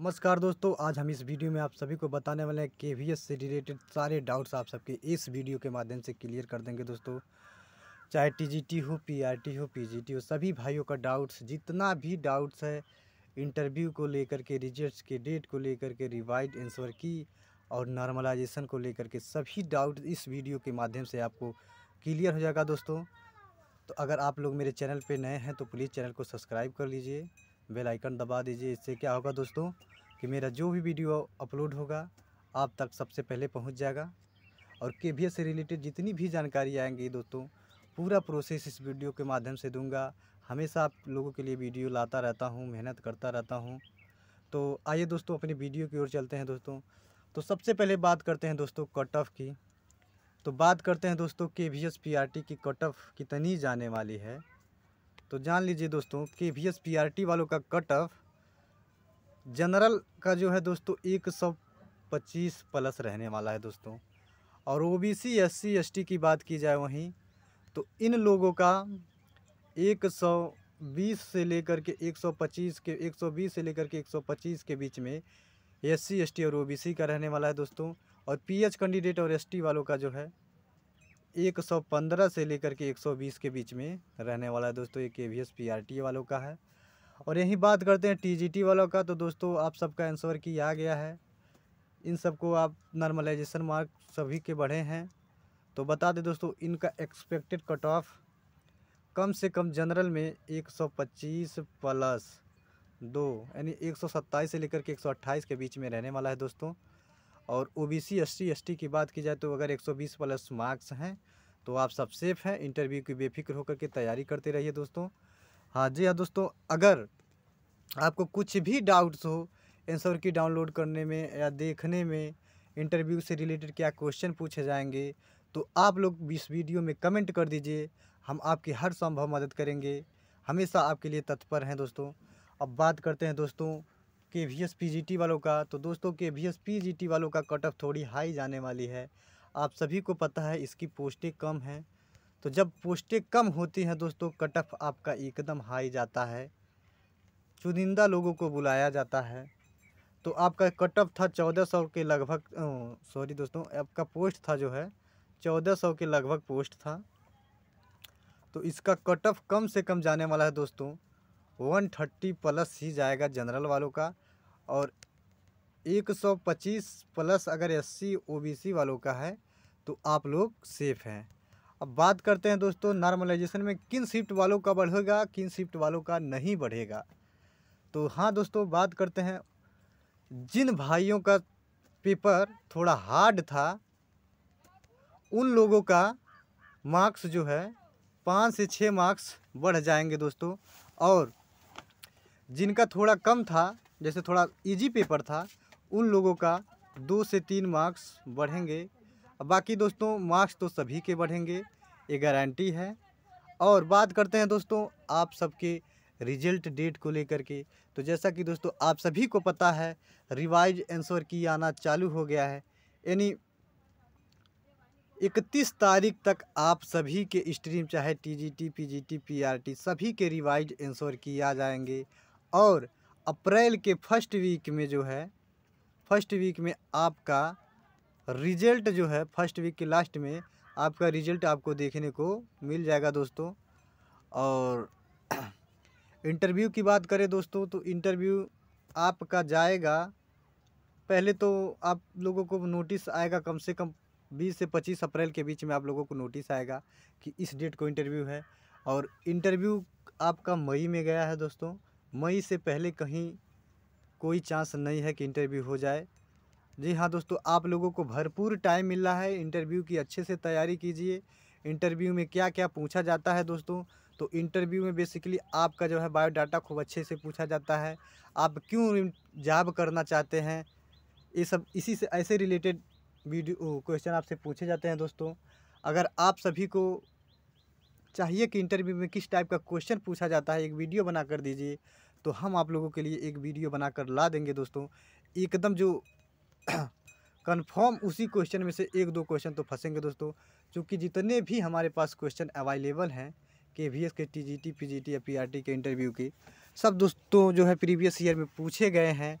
नमस्कार दोस्तों आज हम इस वीडियो में आप सभी को बताने वाले हैं के वी से रिलेटेड सारे डाउट्स आप सबके इस वीडियो के माध्यम से क्लियर कर देंगे दोस्तों चाहे टीजीटी हो पीआरटी हो पीजीटी हो सभी भाइयों का डाउट्स जितना भी डाउट्स है इंटरव्यू को लेकर के रिजल्ट्स के डेट को लेकर के रिवाइज आंसर की और नॉर्मलाइजेशन को लेकर के सभी डाउट इस वीडियो के माध्यम से आपको क्लियर हो जाएगा दोस्तों तो अगर आप लोग मेरे चैनल पर नए हैं तो प्लीज़ चैनल को सब्सक्राइब कर लीजिए बेल आइकन दबा दीजिए इससे क्या होगा दोस्तों कि मेरा जो भी वीडियो अपलोड होगा आप तक सबसे पहले पहुंच जाएगा और के वी से रिलेटेड जितनी भी जानकारी आएंगी दोस्तों पूरा प्रोसेस इस वीडियो के माध्यम से दूंगा हमेशा आप लोगों के लिए वीडियो लाता रहता हूँ मेहनत करता रहता हूँ तो आइए दोस्तों अपनी वीडियो की ओर चलते हैं दोस्तों तो सबसे पहले बात करते हैं दोस्तों कट ऑफ की तो बात करते हैं दोस्तों K V S P R T की कट ऑफ कितनी जाने वाली है तो जान लीजिए दोस्तों K V S P R T वालों का कट ऑफ जनरल का जो है दोस्तों एक सौ पच्चीस प्लस रहने वाला है दोस्तों और O B C S C S T की बात की जाए वहीं तो इन लोगों का एक सौ बीस से लेकर के एक सौ पच्चीस के एक सौ बीस से लेकर के एक सौ पच्चीस के बीच में एस सी एस टी और ओ बी सी का रहने वाला है दोस्तों और पी एच कैंडिडेट और एस टी वालों का जो है 115 से लेकर के 120 के बीच में रहने वाला है दोस्तों ये के वी एस वालों का है और यही बात करते हैं टीजीटी वालों का तो दोस्तों आप सबका आंसर किया गया है इन सबको आप नॉर्मलाइजेशन मार्क सभी के बढ़े हैं तो बता दें दोस्तों इनका एक्सपेक्टेड कट ऑफ कम से कम जनरल में 125 प्लस दो यानी सत्ताईस से लेकर के अट्ठाईस के बीच में रहने वाला है दोस्तों और ओ बी सी एस सी की बात की जाए तो अगर 120 प्लस मार्क्स हैं तो आप सब सेफ हैं इंटरव्यू की बेफिक्र होकर के तैयारी करते रहिए दोस्तों हाँ जी हाँ दोस्तों अगर आपको कुछ भी डाउट्स हो एंसर की डाउनलोड करने में या देखने में इंटरव्यू से रिलेटेड क्या क्वेश्चन पूछे जाएंगे तो आप लोग इस वीडियो में कमेंट कर दीजिए हम आपकी हर संभव मदद करेंगे हमेशा आपके लिए तत्पर हैं दोस्तों अब बात करते हैं दोस्तों K V S P G T वालों का तो दोस्तों K V S P G T वालों का कट ऑफ थोड़ी हाई जाने वाली है आप सभी को पता है इसकी पोस्टें कम हैं तो जब पोस्टें कम होती हैं दोस्तों कट ऑफ आपका एकदम हाई जाता है चुनिंदा लोगों को बुलाया जाता है तो आपका कट ऑफ था चौदह सौ के लगभग सॉरी दोस्तों आपका पोस्ट था जो है चौदह सौ के लगभग पोस्ट था तो इसका कट ऑफ कम से कम जाने वाला है दोस्तों वन थर्टी प्लस ही जाएगा जनरल वालों का और एक सौ पच्चीस प्लस अगर एस सी ओ बी सी वालों का है तो आप लोग सेफ़ हैं अब बात करते हैं दोस्तों नॉर्मलाइजेशन में किन शिफ्ट वालों का बढ़ेगा किन शिफ्ट वालों का नहीं बढ़ेगा तो हाँ दोस्तों बात करते हैं जिन भाइयों का पेपर थोड़ा हार्ड था उन लोगों का मार्क्स जो है पाँच से छः मार्क्स बढ़ जाएंगे दोस्तों और जिनका थोड़ा कम था जैसे थोड़ा इजी पेपर था उन लोगों का दो से तीन मार्क्स बढ़ेंगे बाकी दोस्तों मार्क्स तो सभी के बढ़ेंगे ये गारंटी है और बात करते हैं दोस्तों आप सबके रिजल्ट डेट को लेकर के तो जैसा कि दोस्तों आप सभी को पता है रिवाइज आंसर की आना चालू हो गया है यानी इकतीस तारीख तक आप सभी के स्ट्रीम चाहे टीजीटी, पीजीटी, पीआरटी सभी के रिवाइज आंसर की आ जाएंगे और अप्रैल के फर्स्ट वीक में जो है फर्स्ट वीक में आपका रिजल्ट जो है फर्स्ट वीक के लास्ट में आपका रिजल्ट आपको देखने को मिल जाएगा दोस्तों और इंटरव्यू की बात करें दोस्तों तो इंटरव्यू आपका जाएगा पहले तो आप लोगों को नोटिस आएगा कम से कम बीस से पच्चीस अप्रैल के बीच में आप लोगों को नोटिस आएगा कि इस डेट को इंटरव्यू है और इंटरव्यू आपका मई में गया है दोस्तों मई से पहले कहीं कोई चांस नहीं है कि इंटरव्यू हो जाए जी हाँ दोस्तों आप लोगों को भरपूर टाइम मिल रहा है इंटरव्यू की अच्छे से तैयारी कीजिए इंटरव्यू में क्या क्या पूछा जाता है दोस्तों तो इंटरव्यू में बेसिकली आपका जो है बायोडाटा खूब अच्छे से पूछा जाता है आप क्यों जॉब करना चाहते हैं ये सब इसी से ऐसे रिलेटेड वीडियो क्वेश्चन आपसे पूछे जाते हैं दोस्तों अगर आप सभी को चाहिए कि इंटरव्यू में किस टाइप का क्वेश्चन पूछा जाता है एक वीडियो बना कर दीजिए तो हम आप लोगों के लिए एक वीडियो बनाकर ला देंगे दोस्तों एकदम जो कन्फर्म उसी क्वेश्चन में से एक दो क्वेश्चन तो फंसेंगे दोस्तों क्योंकि जितने भी हमारे पास क्वेश्चन अवेलेबल हैं के वी एस के T G T P G T या पी आर टी के इंटरव्यू के सब दोस्तों जो है प्रीवियस ईयर में पूछे गए हैं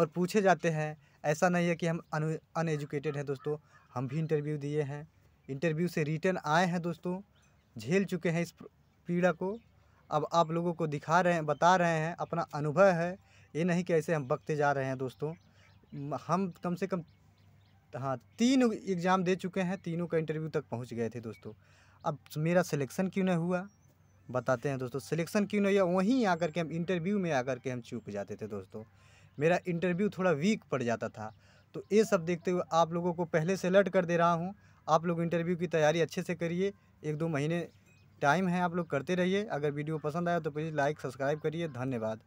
और पूछे जाते हैं ऐसा नहीं है कि हम अनएजुकेटेड हैं दोस्तों हम भी इंटरव्यू दिए हैं इंटरव्यू से रिटर्न आए हैं दोस्तों झेल चुके हैं इस पीड़ा को अब आप लोगों को दिखा रहे हैं बता रहे हैं अपना अनुभव है ये नहीं कि ऐसे हम बकते जा रहे हैं दोस्तों हम कम से कम हाँ तीन एग्ज़ाम दे चुके हैं तीनों का इंटरव्यू तक पहुंच गए थे दोस्तों अब मेरा सिलेक्शन क्यों नहीं हुआ बताते हैं दोस्तों सिलेक्शन क्यों नहीं हुआ वहीं आकर के हम इंटरव्यू में आकर के हम चूक जाते थे दोस्तों मेरा इंटरव्यू थोड़ा वीक पड़ जाता था तो ये सब देखते हुए आप लोगों को पहले से अलर्ट कर दे रहा हूँ आप लोग इंटरव्यू की तैयारी अच्छे से करिए एक दो महीने टाइम है आप लोग करते रहिए अगर वीडियो पसंद आया तो प्लीज़ लाइक सब्सक्राइब करिए धन्यवाद